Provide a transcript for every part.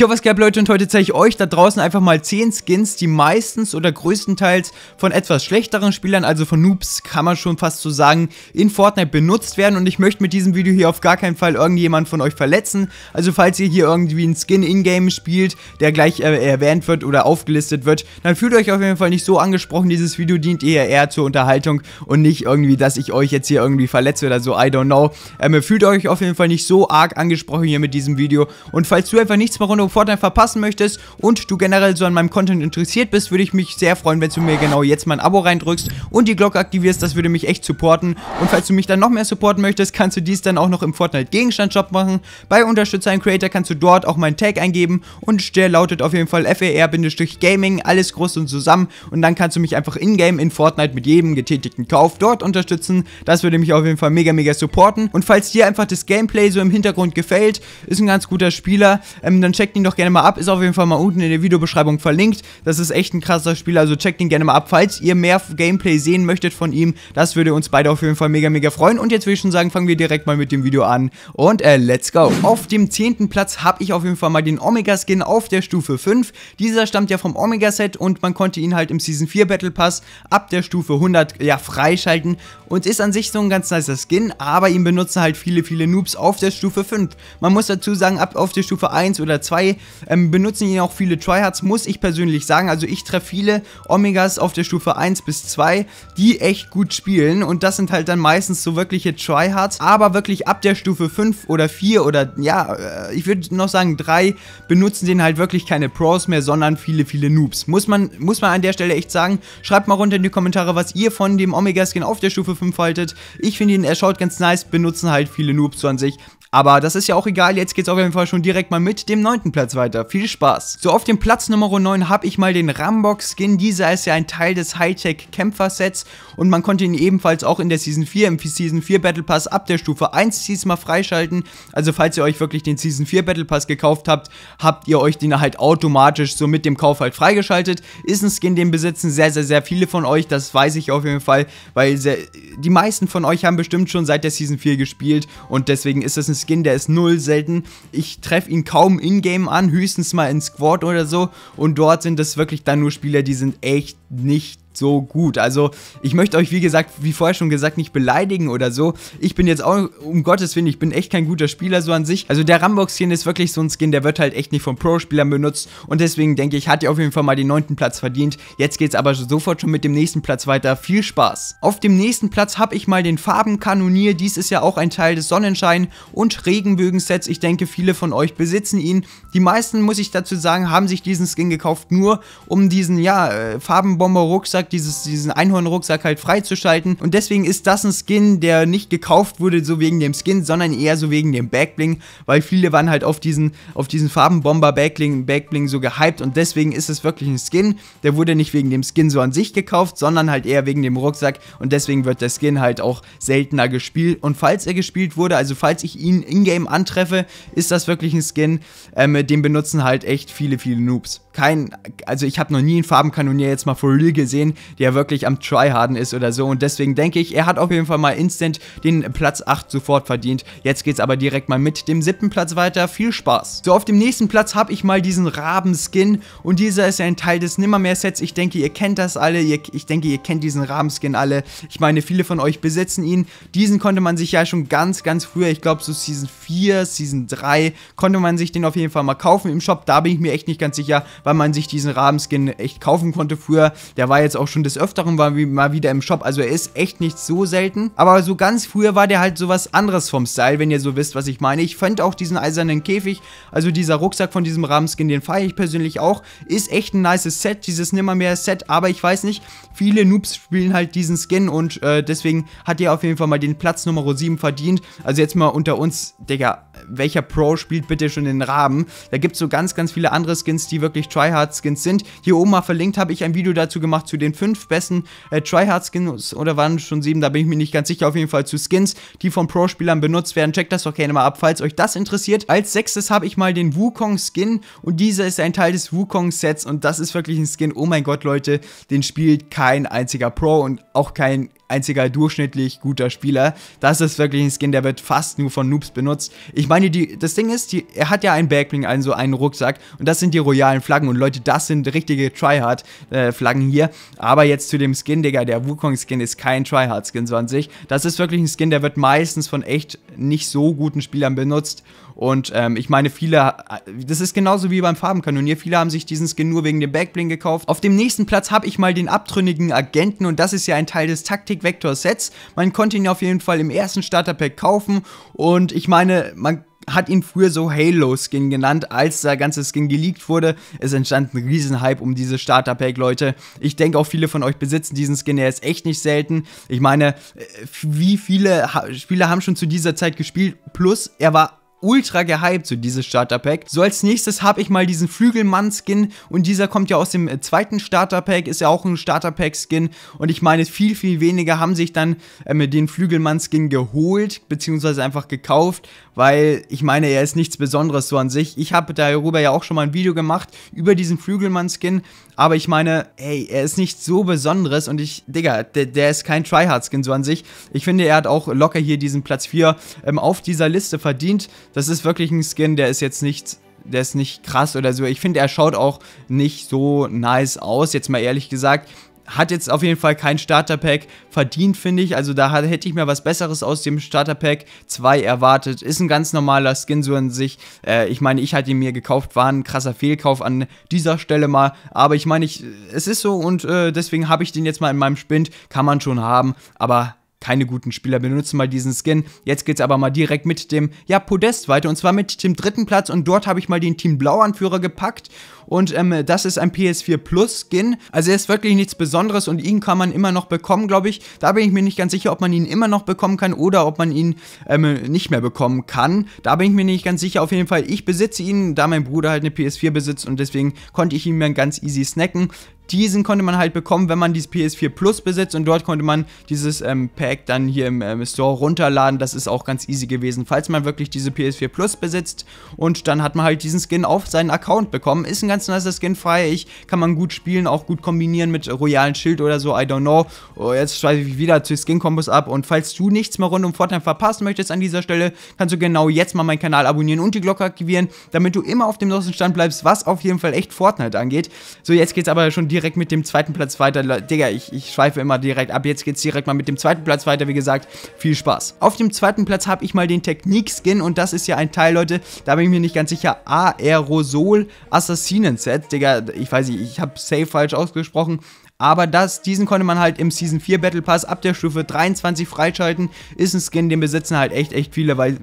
Jo, was gab Leute und heute zeige ich euch da draußen einfach mal 10 Skins, die meistens oder größtenteils von etwas schlechteren Spielern, also von Noobs, kann man schon fast so sagen, in Fortnite benutzt werden und ich möchte mit diesem Video hier auf gar keinen Fall irgendjemand von euch verletzen, also falls ihr hier irgendwie einen Skin in-game spielt, der gleich äh, erwähnt wird oder aufgelistet wird, dann fühlt euch auf jeden Fall nicht so angesprochen, dieses Video dient eher, eher zur Unterhaltung und nicht irgendwie, dass ich euch jetzt hier irgendwie verletze oder so, I don't know, ähm, fühlt euch auf jeden Fall nicht so arg angesprochen hier mit diesem Video und falls du einfach nichts mehr rund von Fortnite verpassen möchtest und du generell so an meinem Content interessiert bist, würde ich mich sehr freuen, wenn du mir genau jetzt mein Abo reindrückst und die Glocke aktivierst. Das würde mich echt supporten. Und falls du mich dann noch mehr supporten möchtest, kannst du dies dann auch noch im Fortnite Gegenstand Shop machen. Bei Unterstützer und Creator kannst du dort auch meinen Tag eingeben und der lautet auf jeden Fall FER-Gaming, alles groß und zusammen. Und dann kannst du mich einfach in-game in Fortnite mit jedem getätigten Kauf dort unterstützen. Das würde mich auf jeden Fall mega, mega supporten. Und falls dir einfach das Gameplay so im Hintergrund gefällt, ist ein ganz guter Spieler, ähm, dann check checkt ihn doch gerne mal ab. Ist auf jeden Fall mal unten in der Videobeschreibung verlinkt. Das ist echt ein krasser Spieler, also checkt ihn gerne mal ab. Falls ihr mehr Gameplay sehen möchtet von ihm, das würde uns beide auf jeden Fall mega, mega freuen. Und jetzt würde ich schon sagen, fangen wir direkt mal mit dem Video an. Und äh, let's go. Auf dem 10. Platz habe ich auf jeden Fall mal den Omega-Skin auf der Stufe 5. Dieser stammt ja vom Omega-Set und man konnte ihn halt im Season 4 Battle Pass ab der Stufe 100 ja freischalten. Und ist an sich so ein ganz nicer Skin, aber ihn benutzen halt viele, viele Noobs auf der Stufe 5. Man muss dazu sagen, ab auf der Stufe 1 oder 2 2 ähm, benutzen ihn auch viele Tryhards, muss ich persönlich sagen. Also ich treffe viele Omegas auf der Stufe 1 bis 2, die echt gut spielen. Und das sind halt dann meistens so wirkliche Tryhards. Aber wirklich ab der Stufe 5 oder 4 oder ja, äh, ich würde noch sagen 3 benutzen den halt wirklich keine Pros mehr, sondern viele, viele Noobs. Muss man, muss man an der Stelle echt sagen. Schreibt mal runter in die Kommentare, was ihr von dem Omega-Skin auf der Stufe 5 haltet. Ich finde ihn, er schaut ganz nice, benutzen halt viele Noobs so an sich. Aber das ist ja auch egal, jetzt geht's auf jeden Fall schon direkt mal mit dem neunten Platz weiter. Viel Spaß. So, auf dem Platz Nummer 9 habe ich mal den Rambox-Skin. Dieser ist ja ein Teil des Hightech-Kämpfer-Sets und man konnte ihn ebenfalls auch in der Season 4, im Season 4 Battle Pass ab der Stufe 1 diesmal freischalten. Also falls ihr euch wirklich den Season 4 Battle Pass gekauft habt, habt ihr euch den halt automatisch so mit dem Kauf halt freigeschaltet. Ist ein Skin, den besitzen sehr, sehr, sehr viele von euch, das weiß ich auf jeden Fall, weil sehr, die meisten von euch haben bestimmt schon seit der Season 4 gespielt und deswegen ist das ein Skin, der ist null selten. Ich treffe ihn kaum in-game an, höchstens mal in Squad oder so. Und dort sind es wirklich dann nur Spieler, die sind echt nicht so gut. Also ich möchte euch, wie gesagt, wie vorher schon gesagt, nicht beleidigen oder so. Ich bin jetzt auch, um Gottes Willen, ich bin echt kein guter Spieler so an sich. Also der Rambox-Skin ist wirklich so ein Skin, der wird halt echt nicht von Pro-Spielern benutzt. Und deswegen denke ich, hat ihr auf jeden Fall mal den neunten Platz verdient. Jetzt geht es aber sofort schon mit dem nächsten Platz weiter. Viel Spaß! Auf dem nächsten Platz habe ich mal den Farbenkanonier. Dies ist ja auch ein Teil des Sonnenschein- und Regenbögen-Sets. Ich denke, viele von euch besitzen ihn. Die meisten, muss ich dazu sagen, haben sich diesen Skin gekauft, nur um diesen, ja, äh, Farbenbomber-Rucksack Rucksack, dieses, diesen Einhorn-Rucksack halt freizuschalten. Und deswegen ist das ein Skin, der nicht gekauft wurde, so wegen dem Skin, sondern eher so wegen dem Backbling, weil viele waren halt auf diesen, auf diesen Farbenbomber Backbling, Backbling so gehypt und deswegen ist es wirklich ein Skin. Der wurde nicht wegen dem Skin so an sich gekauft, sondern halt eher wegen dem Rucksack und deswegen wird der Skin halt auch seltener gespielt. Und falls er gespielt wurde, also falls ich ihn in-game antreffe, ist das wirklich ein Skin, ähm, den benutzen halt echt viele, viele Noobs keinen, also ich habe noch nie einen Farbenkanonier jetzt mal for real gesehen, der wirklich am Tryharden ist oder so. Und deswegen denke ich, er hat auf jeden Fall mal instant den Platz 8 sofort verdient. Jetzt geht's aber direkt mal mit dem siebten Platz weiter. Viel Spaß. So, auf dem nächsten Platz habe ich mal diesen Raben-Skin. Und dieser ist ja ein Teil des Nimmermehr-Sets. Ich denke, ihr kennt das alle. Ihr, ich denke, ihr kennt diesen Raben-Skin alle. Ich meine, viele von euch besitzen ihn. Diesen konnte man sich ja schon ganz, ganz früher, ich glaube so Season 4, Season 3, konnte man sich den auf jeden Fall mal kaufen im Shop. Da bin ich mir echt nicht ganz sicher, was weil man sich diesen Rabenskin echt kaufen konnte früher. Der war jetzt auch schon des Öfteren mal wieder im Shop, also er ist echt nicht so selten. Aber so ganz früher war der halt sowas anderes vom Style, wenn ihr so wisst, was ich meine. Ich fand auch diesen eisernen Käfig, also dieser Rucksack von diesem Rabenskin, den feiere ich persönlich auch. Ist echt ein nices Set, dieses Nimmermehr-Set, aber ich weiß nicht, viele Noobs spielen halt diesen Skin und äh, deswegen hat er auf jeden Fall mal den Platz Nummer 7 verdient. Also jetzt mal unter uns, Digga, welcher Pro spielt bitte schon den Raben? Da gibt es so ganz, ganz viele andere Skins, die wirklich Tryhard-Skins sind. Hier oben mal verlinkt habe ich ein Video dazu gemacht zu den fünf besten äh, Tryhard-Skins oder waren es schon sieben, da bin ich mir nicht ganz sicher. Auf jeden Fall zu Skins, die von Pro-Spielern benutzt werden. Checkt das doch gerne mal ab, falls euch das interessiert. Als sechstes habe ich mal den Wukong-Skin und dieser ist ein Teil des Wukong-Sets und das ist wirklich ein Skin. Oh mein Gott, Leute, den spielt kein einziger Pro und auch kein einziger durchschnittlich guter Spieler. Das ist wirklich ein Skin, der wird fast nur von Noobs benutzt. Ich meine, die, das Ding ist, die, er hat ja einen Backbling, einen also so einen Rucksack und das sind die royalen Flaggen und Leute, das sind richtige Tryhard-Flaggen äh, hier. Aber jetzt zu dem Skin, Digga, der Wukong-Skin ist kein Tryhard-Skin sich. Das ist wirklich ein Skin, der wird meistens von echt nicht so guten Spielern benutzt und ähm, ich meine, viele, äh, das ist genauso wie beim Farbenkanonier, viele haben sich diesen Skin nur wegen dem Backbling gekauft. Auf dem nächsten Platz habe ich mal den abtrünnigen Agenten und das ist ja ein Teil des Taktik-Vector-Sets. Man konnte ihn auf jeden Fall im ersten Starter-Pack kaufen und ich meine, man hat ihn früher so Halo-Skin genannt, als der ganze Skin geleakt wurde. Es entstand ein Riesenhype um diese Starter-Pack, Leute. Ich denke auch viele von euch besitzen diesen Skin, er ist echt nicht selten. Ich meine, äh, wie viele Spieler haben schon zu dieser Zeit gespielt? Plus, er war ultra gehypt, so dieses Starter-Pack. So als nächstes habe ich mal diesen Flügelmann-Skin und dieser kommt ja aus dem äh, zweiten Starter-Pack, ist ja auch ein Starter-Pack-Skin und ich meine, viel, viel weniger haben sich dann ähm, den Flügelmann-Skin geholt, beziehungsweise einfach gekauft, weil ich meine, er ist nichts Besonderes so an sich. Ich habe darüber ja auch schon mal ein Video gemacht, über diesen Flügelmann-Skin, aber ich meine, ey, er ist nichts so Besonderes und ich, Digga, der, der ist kein Tryhard-Skin so an sich. Ich finde, er hat auch locker hier diesen Platz 4 ähm, auf dieser Liste verdient das ist wirklich ein Skin, der ist jetzt nicht der ist nicht krass oder so. Ich finde, er schaut auch nicht so nice aus, jetzt mal ehrlich gesagt. Hat jetzt auf jeden Fall kein Starter-Pack verdient, finde ich. Also da hätte ich mir was Besseres aus dem Starter-Pack 2 erwartet. Ist ein ganz normaler Skin so an sich. Äh, ich meine, ich hatte ihn mir gekauft, war ein krasser Fehlkauf an dieser Stelle mal. Aber ich meine, ich, es ist so und äh, deswegen habe ich den jetzt mal in meinem Spind. Kann man schon haben, aber keine guten Spieler benutzen mal diesen Skin. Jetzt geht's aber mal direkt mit dem ja, Podest weiter und zwar mit dem dritten Platz und dort habe ich mal den Team Blau Anführer gepackt und ähm, das ist ein PS4 Plus Skin. Also er ist wirklich nichts Besonderes und ihn kann man immer noch bekommen, glaube ich. Da bin ich mir nicht ganz sicher, ob man ihn immer noch bekommen kann oder ob man ihn ähm, nicht mehr bekommen kann. Da bin ich mir nicht ganz sicher. Auf jeden Fall, ich besitze ihn, da mein Bruder halt eine PS4 besitzt und deswegen konnte ich ihn mir ganz easy snacken. Diesen konnte man halt bekommen, wenn man dieses PS4 Plus besitzt und dort konnte man dieses ähm, Pack dann hier im ähm, Store runterladen. Das ist auch ganz easy gewesen, falls man wirklich diese PS4 Plus besitzt und dann hat man halt diesen Skin auf seinen Account bekommen. Ist ein ganz nicer Skin, frei. Ich kann man gut spielen, auch gut kombinieren mit royalen Schild oder so, I don't know. Oh, jetzt schreibe ich wieder zu Skin-Kombos ab und falls du nichts mehr rund um Fortnite verpassen möchtest an dieser Stelle, kannst du genau jetzt mal meinen Kanal abonnieren und die Glocke aktivieren, damit du immer auf dem neuesten Stand bleibst, was auf jeden Fall echt Fortnite angeht. So, jetzt geht's aber schon direkt direkt mit dem zweiten Platz weiter. Digga, ich, ich schweife immer direkt ab. Jetzt geht's direkt mal mit dem zweiten Platz weiter. Wie gesagt, viel Spaß. Auf dem zweiten Platz habe ich mal den Technik-Skin und das ist ja ein Teil, Leute, da bin ich mir nicht ganz sicher. Aerosol Assassinen Set. Digga, ich weiß nicht, ich habe safe falsch ausgesprochen, aber das, diesen konnte man halt im Season 4 Battle Pass ab der Stufe 23 freischalten. Ist ein Skin, den besitzen halt echt, echt viele, weil,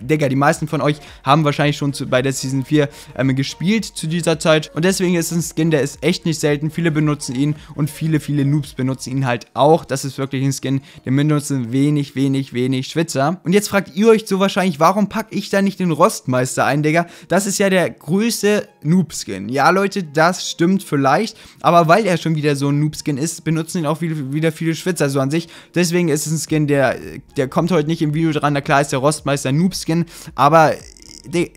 Digga, die meisten von euch haben wahrscheinlich schon zu, bei der Season 4 ähm, gespielt zu dieser Zeit. Und deswegen ist es ein Skin, der ist echt nicht selten. Viele benutzen ihn und viele, viele Noobs benutzen ihn halt auch. Das ist wirklich ein Skin, den benutzen wenig, wenig, wenig Schwitzer. Und jetzt fragt ihr euch so wahrscheinlich, warum packe ich da nicht den Rostmeister ein, Digga? Das ist ja der größte Noob-Skin. Ja, Leute, das stimmt vielleicht. Aber weil er schon wieder so ein ein Noob-Skin ist, benutzen ihn auch viel, wieder viele Schwitzer. so an sich, deswegen ist es ein Skin, der, der kommt heute nicht im Video dran. Na klar ist der Rostmeister Noob-Skin, aber der,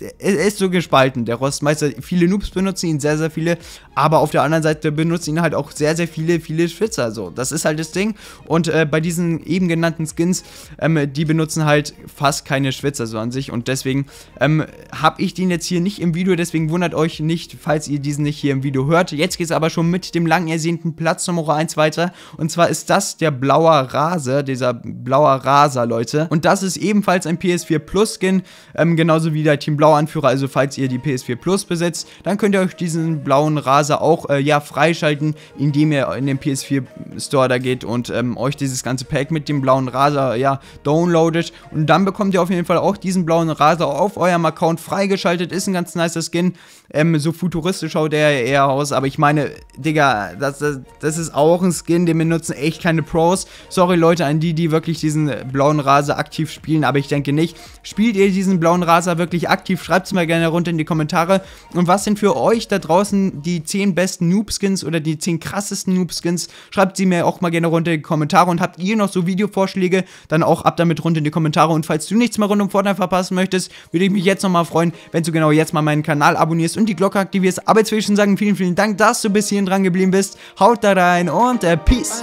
der, ist so gespalten, der Rostmeister. Viele Noobs benutzen ihn, sehr, sehr viele. Aber auf der anderen Seite benutzen ihn halt auch sehr, sehr viele, viele Schwitzer. So, das ist halt das Ding. Und äh, bei diesen eben genannten Skins, ähm, die benutzen halt fast keine Schwitzer so an sich. Und deswegen ähm, habe ich den jetzt hier nicht im Video. Deswegen wundert euch nicht, falls ihr diesen nicht hier im Video hört. Jetzt geht es aber schon mit dem lang ersehnten Platz Nummer 1 weiter. Und zwar ist das der blaue Raser, dieser blaue Raser, Leute. Und das ist ebenfalls ein PS4 Plus Skin. Ähm, genau genauso wie der Team Blau Anführer. Also falls ihr die PS4 Plus besetzt, dann könnt ihr euch diesen blauen Raser auch äh, ja, freischalten, indem ihr in den PS4 Store da geht und ähm, euch dieses ganze Pack mit dem blauen Raser ja, downloadet. Und dann bekommt ihr auf jeden Fall auch diesen blauen Raser auf eurem Account freigeschaltet. Ist ein ganz nicer Skin. Ähm, so futuristisch schaut der eher aus. Aber ich meine, Digga, das, das, das ist auch ein Skin, den benutzen echt keine Pros. Sorry Leute an die, die wirklich diesen blauen Raser aktiv spielen, aber ich denke nicht. Spielt ihr diesen blauen Raser? Raser wirklich aktiv. Schreibt es mal gerne runter in die Kommentare. Und was sind für euch da draußen die 10 besten Noob-Skins oder die 10 krassesten Noob-Skins? Schreibt sie mir auch mal gerne runter in die Kommentare. Und habt ihr noch so Videovorschläge? Dann auch ab damit runter in die Kommentare. Und falls du nichts mehr rund um Fortnite verpassen möchtest, würde ich mich jetzt nochmal freuen, wenn du genau jetzt mal meinen Kanal abonnierst und die Glocke aktivierst. Aber jetzt will ich schon sagen, vielen, vielen Dank, dass du bis hierhin dran geblieben bist. Haut da rein und äh, Peace!